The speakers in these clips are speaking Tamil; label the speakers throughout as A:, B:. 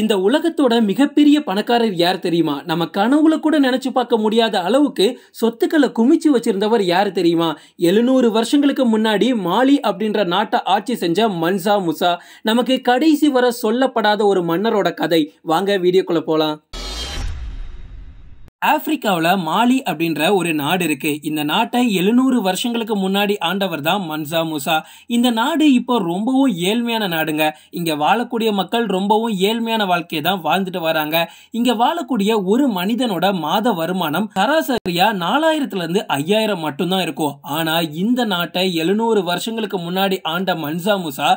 A: இந்த உலகத்தோட மிகப்பெரிய பணக்காரர் யார் தெரியுமா நம்ம கனவுல கூட நினைச்சு பார்க்க முடியாத அளவுக்கு சொத்துக்களை குமிச்சு வச்சிருந்தவர் யார் தெரியுமா எழுநூறு வருஷங்களுக்கு முன்னாடி மாலி அப்படின்ற நாட்டை ஆட்சி செஞ்ச மன்சா முசா நமக்கு கடைசி வர சொல்லப்படாத ஒரு மன்னரோட கதை வாங்க வீடியோக்குள்ள போலாம் ஆப்பிரிக்காவில் மாலி அப்படின்ற ஒரு நாடு இருக்கு இந்த நாட்டை எழுநூறு வருஷங்களுக்கு முன்னாடி ஆண்டவர் தான் மன்சா முசா இந்த நாடு இப்போ ரொம்பவும் ஏழ்மையான நாடுங்க இங்கே வாழக்கூடிய மக்கள் ரொம்பவும் ஏழ்மையான வாழ்க்கையை தான் வாழ்ந்துட்டு வராங்க இங்கே வாழக்கூடிய ஒரு மனிதனோட மாத வருமானம் சராசரியாக நாலாயிரத்துலேருந்து ஐயாயிரம் மட்டும்தான் இருக்கும் ஆனால் இந்த நாட்டை எழுநூறு வருஷங்களுக்கு முன்னாடி ஆண்ட மன்சா முசா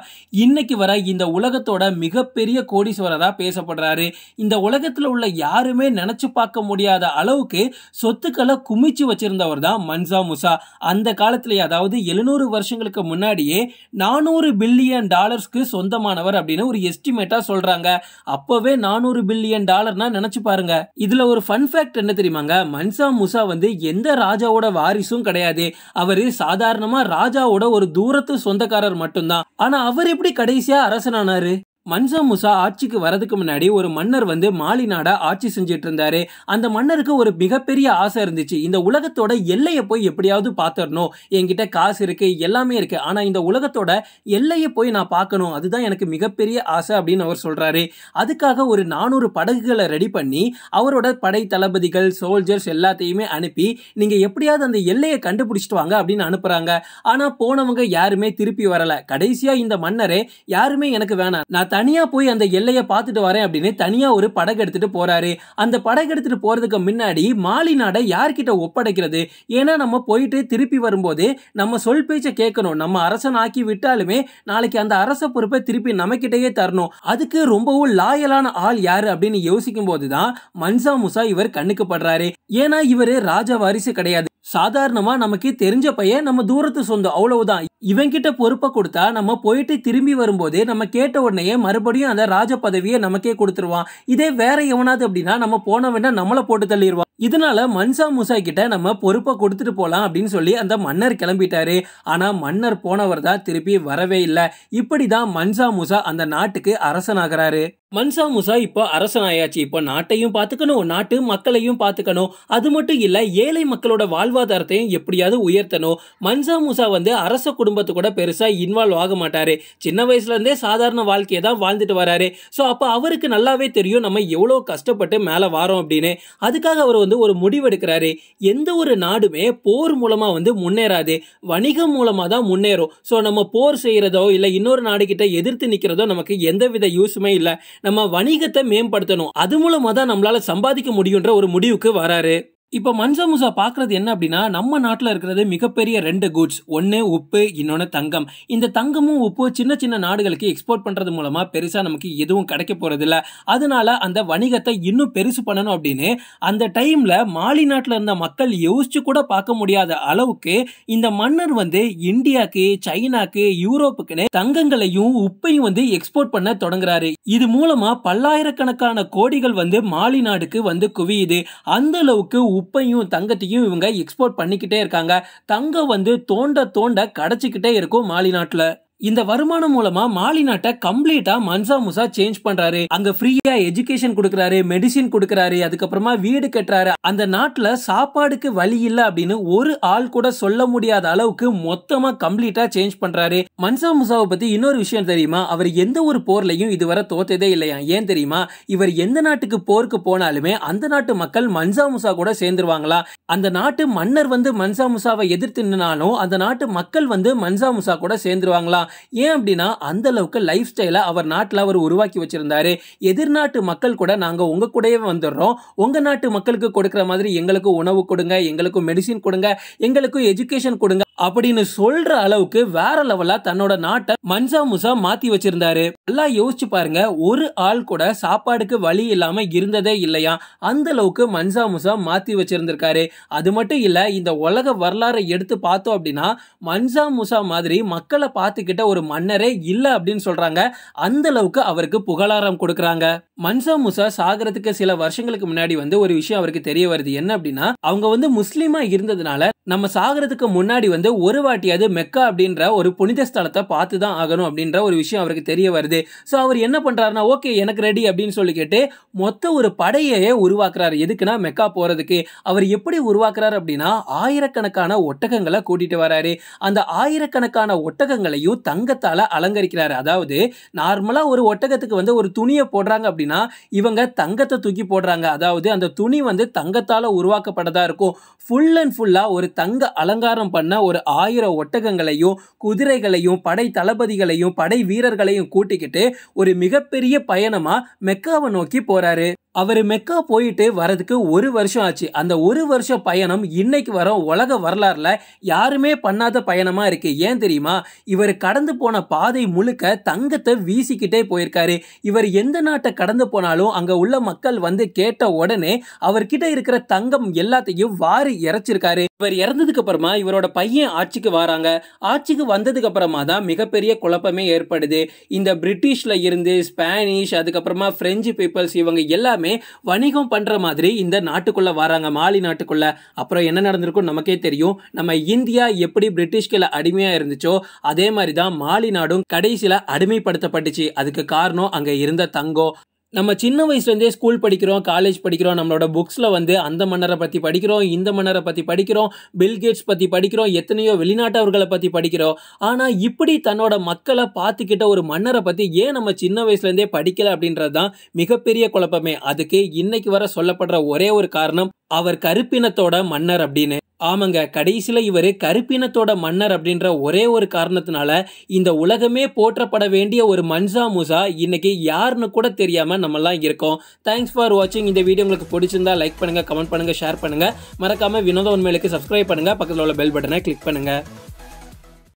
A: இன்னைக்கு வர இந்த உலகத்தோட மிகப்பெரிய கோடீஸ்வரராக பேசப்படுறாரு இந்த உலகத்தில் உள்ள யாருமே நினச்சி பார்க்க முடியாத அளவுக்கு சொத்துக்களை குமிச்சு வச்சிருந்தவர் தான் மன்சா முசா அந்த காலத்திலேயே அதாவது எழுநூறு வருஷங்களுக்கு முன்னாடியே நானூறு பில்லியன் டாலர்ஸ்க்கு சொந்தமானவர் அப்படின்னு ஒரு எஸ்டிமேட்டா சொல்றாங்க அப்பவே நானூறு பில்லியன் டாலர்னா நினைச்சு பாருங்க இதுல ஒரு ஃபன் ஃபேக்ட் என்ன தெரியுமாங்க மன்சா முசா வந்து எந்த ராஜாவோட வாரிசும் கிடையாது அவர் சாதாரணமா ராஜாவோட ஒரு தூரத்து சொந்தக்காரர் மட்டும்தான் ஆனா அவர் எப்படி கடைசியா அரசனானாரு மன்சா முசா ஆட்சிக்கு வரதுக்கு முன்னாடி ஒரு மன்னர் வந்து மாலி நாடா ஆட்சி செஞ்சுட்டு இருந்தாரு அந்த மன்னருக்கு ஒரு மிகப்பெரிய ஆசை இருந்துச்சு இந்த உலகத்தோட எல்லையை போய் எப்படியாவது பார்த்துடணும் என்கிட்ட காசு இருக்கு எல்லாமே இருக்கு ஆனா இந்த உலகத்தோட எல்லையை போய் நான் பார்க்கணும் அதுதான் எனக்கு மிகப்பெரிய ஆசை அப்படின்னு அவர் சொல்றாரு அதுக்காக ஒரு நானூறு படகுகளை ரெடி பண்ணி அவரோட படை தளபதிகள் சோல்ஜர்ஸ் எல்லாத்தையுமே அனுப்பி நீங்க எப்படியாவது அந்த எல்லையை கண்டுபிடிச்சிட்டு வாங்க அப்படின்னு அனுப்புறாங்க ஆனா போனவங்க யாருமே திருப்பி வரல கடைசியா இந்த மன்னரே யாருமே எனக்கு வேணாம் நான் தனியா போய் அந்த எல்லையை பார்த்துட்டு வரேன் அப்படின்னு தனியா ஒரு படகு எடுத்துட்டு போறாரு அந்த படகு எடுத்துட்டு போறதுக்கு முன்னாடி மாலி நாடை யார்கிட்ட ஒப்படைக்கிறது ஏன்னா நம்ம போயிட்டு திருப்பி வரும்போது நம்ம சொல் பேச்சை கேட்கணும் நம்ம அரசன் ஆக்கி விட்டாலுமே நாளைக்கு அந்த அரச பொறுப்பை திருப்பி நம்மக்கிட்டேயே தரணும் அதுக்கு ரொம்பவும் லாயலான ஆள் யாரு அப்படின்னு யோசிக்கும் போதுதான் மன்சா முசா இவர் கண்ணுக்கு படுறாரு ஏன்னா இவர் ராஜ வாரிசு கிடையாது சாதாரணமாக நமக்கு தெரிஞ்ச பையன் நம்ம தூரத்து சொந்தம் அவ்வளவுதான் கிட்ட பொறுப்பை கொடுத்தா நம்ம போயிட்டு திரும்பி வரும்போது நம்ம கேட்ட உடனேயே மறுபடியும் அந்த ராஜ பதவியை நமக்கே கொடுத்துருவான் இதே வேற எவனாவது அப்படின்னா நம்ம போனவன நம்மளை போட்டு தள்ளிடுவான் இதனால மன்சா முசா கிட்ட நம்ம பொறுப்பை கொடுத்துட்டு போகலாம் அப்படின்னு சொல்லி அந்த மன்னர் கிளம்பிட்டாரு ஆனால் மன்னர் போனவர் தான் திருப்பி வரவே இல்லை இப்படி தான் மன்சா முசா அந்த நாட்டுக்கு அரசனாகிறாரு மன்சா முசா இப்போ அரசனாயாச்சு இப்போ நாட்டையும் பார்த்துக்கணும் நாட்டு மக்களையும் பார்த்துக்கணும் அது மட்டும் இல்லை ஏழை மக்களோட வாழ்வாதாரத்தையும் எப்படியாவது உயர்த்தணும் மன்சா முசா வந்து அரச குடும்பத்து கூட பெருசாக இன்வால்வ் ஆக மாட்டார் சின்ன வயசுலேருந்தே சாதாரண வாழ்க்கையை தான் வாழ்ந்துட்டு வராரு ஸோ அப்போ அவருக்கு நல்லாவே தெரியும் நம்ம எவ்வளோ கஷ்டப்பட்டு மேலே வாரோம் அப்படின்னு அதுக்காக அவர் வந்து ஒரு முடிவெடுக்கிறாரு எந்த ஒரு நாடுமே போர் மூலமாக வந்து முன்னேறாது வணிகம் மூலமாக தான் முன்னேறும் ஸோ நம்ம போர் செய்கிறதோ இல்லை இன்னொரு நாடுகிட்ட எதிர்த்து நிற்கிறதோ நமக்கு எந்தவித யூஸுமே இல்லை நம்ம வணிகத்தை மேம்படுத்தணும் அது மூலமாக தான் நம்மளால் சம்பாதிக்க முடியுன்ற ஒரு முடிவுக்கு வராரு இப்போ மன்சா முசா பார்க்குறது என்ன அப்படின்னா நம்ம நாட்டில் இருக்கிறது மிகப்பெரிய ரெண்டு குட்ஸ் ஒன்று உப்பு இன்னொன்று தங்கம் இந்த தங்கமும் உப்பு சின்ன சின்ன நாடுகளுக்கு எக்ஸ்போர்ட் பண்ணுறது மூலமாக பெருசாக நமக்கு எதுவும் கிடைக்க போகிறதில்ல அதனால அந்த வணிகத்தை இன்னும் பெருசு பண்ணணும் அப்படின்னு அந்த டைமில் மாலி நாட்டில் இருந்த மக்கள் யோசிச்சு கூட பார்க்க முடியாத அளவுக்கு இந்த மன்னர் வந்து இந்தியாவுக்கு சைனாக்கு யூரோப்புக்குன்னு தங்கங்களையும் உப்பையும் வந்து எக்ஸ்போர்ட் பண்ண தொடங்குறாரு இது மூலமாக பல்லாயிரக்கணக்கான கோடிகள் வந்து மாலி நாடுக்கு வந்து குவியுது அந்த அளவுக்கு உப்பையும் தங்கத்தையும் இவங்க எக்ஸ்போர்ட் பண்ணிக்கிட்டே இருக்காங்க தங்கம் வந்து தோண்ட தோண்ட கடைச்சிக்கிட்டே இருக்கும் மாலி நாட்டில் இந்த வருமானம் மூலமா மாலி நாட்டை கம்ப்ளீட்டா மன்சா முசா சேஞ்ச் பண்றாரு அங்க ஃப்ரீயா எஜுகேஷன் கொடுக்கறாரு மெடிசின் கொடுக்கறாரு அதுக்கப்புறமா வீடு கட்டுறாரு அந்த நாட்டுல சாப்பாடுக்கு வழி இல்ல அப்படின்னு ஒரு ஆள் கூட சொல்ல முடியாத அளவுக்கு மொத்தமா கம்ப்ளீட்டா சேஞ்ச் பண்றாரு மன்சா முசாவை பற்றி இன்னொரு விஷயம் தெரியுமா அவர் எந்த ஒரு போர்லையும் இதுவரை தோத்ததே இல்லையா ஏன் தெரியுமா இவர் எந்த நாட்டுக்கு போருக்கு போனாலுமே அந்த நாட்டு மக்கள் மன்சா முசா கூட சேர்ந்துருவாங்களா அந்த நாட்டு மன்னர் வந்து மன்சா முசாவை எதிர்த்து நின்னாலும் அந்த நாட்டு மக்கள் வந்து மன்சா முசா கூட சேர்ந்துருவாங்களா ஏன் அப்படின்னா அந்த அளவுக்கு லைஃப் ஸ்டைலை அவர் நாட்டில் அவர் உருவாக்கி வச்சிருந்தாரு எதிர்நாட்டு மக்கள் கூட நாங்கள் உங்கள் கூடவே வந்துடுறோம் உங்கள் நாட்டு மக்களுக்கு கொடுக்குற மாதிரி எங்களுக்கு உணவு கொடுங்க எங்களுக்கு மெடிசின் கொடுங்க எங்களுக்கு எஜுகேஷன் கொடுங்க அப்படின்னு சொல்கிற அளவுக்கு வேற லெவலாக தன்னோட நாட்டை மன்சா முசா மாத்தி வச்சிருந்தாரு நல்லா யோசிச்சு பாருங்க ஒரு ஆள் கூட சாப்பாடுக்கு வழி இல்லாம இருந்ததே இல்லையா அந்த அளவுக்கு மன்சா முசா மாத்தி வச்சிருந்திருக்காரு அது மட்டும் இல்ல இந்த உலக வரலாறை எடுத்து பார்த்தோம் அப்படின்னா மன்சா முசா மாதிரி மக்களை பார்த்துக்கிட்ட ஒரு மன்னரே இல்ல அப்படின்னு சொல்றாங்க அந்த அளவுக்கு அவருக்கு புகழாரம் கொடுக்கறாங்க மன்சா முசா சாகிறதுக்கு சில வருஷங்களுக்கு முன்னாடி வந்து ஒரு விஷயம் அவருக்கு தெரிய வருது என்ன அப்படின்னா அவங்க வந்து முஸ்லீமா இருந்ததுனால நம்ம சாகிறதுக்கு முன்னாடி வந்து ஒரு வாட்டியாவது மெக்கா அப்படின்ற ஒரு புனித தளத்தை பார்த்து தான் ஆகணும் அப்படின்ற ஒரு விஷயம் அவருக்கு தெரிய வருது ஸோ அவர் என்ன பண்ணுறாருனா ஓகே எனக்கு ரெடி அப்படின்னு சொல்லி கேட்டு மொத்த ஒரு படையையே உருவாக்குறாரு எதுக்குன்னா மெக்கா போகிறதுக்கு அவர் எப்படி உருவாக்குறாரு அப்படின்னா ஆயிரக்கணக்கான ஒட்டகங்களை கூட்டிகிட்டு வராரு அந்த ஆயிரக்கணக்கான ஒட்டகங்களையும் தங்கத்தால் அலங்கரிக்கிறாரு அதாவது நார்மலாக ஒரு ஒட்டகத்துக்கு வந்து ஒரு துணியை போடுறாங்க அப்படின்னா இவங்க தங்கத்தை தூக்கி போடுறாங்க அதாவது அந்த துணி வந்து தங்கத்தால் உருவாக்கப்பட்டதாக இருக்கும் ஃபுல் அண்ட் ஃபுல்லாக ஒரு தங்க அலங்காரம் பண்ண ஒரு ஆயிரம் ஒட்டகங்களையும் குதிரைகளையும் வீரர்களையும் படை தளபதிகளையும் படை வீரர்களையும் கூட்டிக்கிட்டு ஒரு மிகப்பெரிய பயணமா மெக்காவை நோக்கி போறாரு அவர் மெக்கா போயிட்டு வரதுக்கு ஒரு வருஷம் ஆச்சு அந்த ஒரு வருஷம் பயணம் இன்னைக்கு வர உலக வரலாறுல யாருமே பண்ணாத பயணமா இருக்கு ஏன் தெரியுமா இவர் கடந்து போன பாதை முழுக்க தங்கத்தை வீசிக்கிட்டே போயிருக்காரு இவர் எந்த நாட்டை கடந்து போனாலும் அங்க உள்ள மக்கள் வந்து கேட்ட உடனே அவர்கிட்ட இருக்கிற தங்கம் எல்லாத்தையும் வாரி இறைச்சிருக்காரு இவர் இறந்ததுக்கு அப்புறமா இவரோட பையன் ஆட்சிக்கு வராங்க ஆட்சிக்கு வந்ததுக்கு அப்புறமா தான் மிகப்பெரிய குழப்பமே ஏற்படுது இந்த பிரிட்டிஷ்ல இருந்து ஸ்பானிஷ் அதுக்கப்புறமா பிரெஞ்சு பீப்புள்ஸ் இவங்க எல்லாம் எல்லாமே வணிகம் பண்ணுற மாதிரி இந்த நாட்டுக்குள்ளே வராங்க மாலி நாட்டுக்குள்ளே அப்புறம் என்ன நடந்திருக்கும் நமக்கே தெரியும் நம்ம இந்தியா எப்படி பிரிட்டிஷ்கில் அடிமையாக இருந்துச்சோ அதே மாதிரி தான் மாலி நாடும் கடைசியில் அடிமைப்படுத்தப்பட்டுச்சு அதுக்கு காரணம் அங்கே இருந்த தங்கம் நம்ம சின்ன வயசுலேருந்தே ஸ்கூல் படிக்கிறோம் காலேஜ் படிக்கிறோம் நம்மளோட புக்ஸில் வந்து அந்த மன்னரை பற்றி படிக்கிறோம் இந்த மன்னரை பற்றி படிக்கிறோம் பில்கேட்ஸ் பற்றி படிக்கிறோம் எத்தனையோ வெளிநாட்டவர்களை பற்றி படிக்கிறோம் ஆனால் இப்படி தன்னோட மக்களை பார்த்துக்கிட்ட ஒரு மன்னரை பற்றி ஏன் நம்ம சின்ன வயசுலேருந்தே படிக்கலை அப்படின்றது தான் மிகப்பெரிய குழப்பமே அதுக்கு இன்னைக்கு வர சொல்லப்படுற ஒரே ஒரு காரணம் அவர் கருப்பினத்தோட மன்னர் அப்படின்னு ஆமாங்க கடைசியில் இவர் கருப்பினத்தோட மன்னர் அப்படின்ற ஒரே ஒரு காரணத்தினால இந்த உலகமே போற்றப்பட வேண்டிய ஒரு மன்சா முசா இன்னைக்கு யாருன்னு கூட தெரியாமல் நம்மலாம் இருக்கோம் தேங்க்ஸ் ஃபார் வாட்சிங் இந்த வீடியோ உங்களுக்கு பிடிச்சிருந்தா லைக் பண்ணுங்கள் கமெண்ட் பண்ணுங்கள் ஷேர் பண்ணுங்கள் மறக்காமல் வினோத உண்மையிலுக்கு சப்ஸ்கிரைப் பண்ணுங்கள் பக்கத்தில் உள்ள பெல் பட்டனை கிளிக் பண்ணுங்கள்